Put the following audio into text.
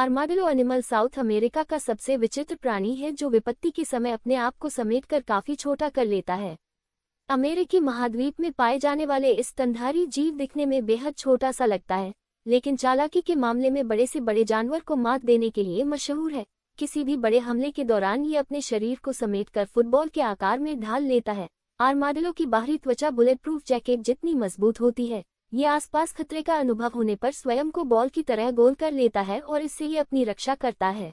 armadillo animal south America का सबसे विचित्र प्राणी है जो विपत्ति के समय अपने आप को समेट कर काफी छोटा कर लेता है अमेरिकी महाद्वीप में पाए जाने वाले इस तंधारी जीव दिखने में बेहद छोटा सा लगता है लेकिन चालाकी के मामले में बड़े से बड़े जानवर को मात देने के लिए मशहूर है किसी भी बड़े हमले के दौरान ये अपने शरीर को समेटकर फुटबॉल के आकार में ढाल लेता है आर्माडिलो की बाहरी त्वचा बुलेट प्रूफ जैकेट जितनी मजबूत होती है ये आसपास खतरे का अनुभव होने पर स्वयं को बॉल की तरह गोल कर लेता है और इससे ही अपनी रक्षा करता है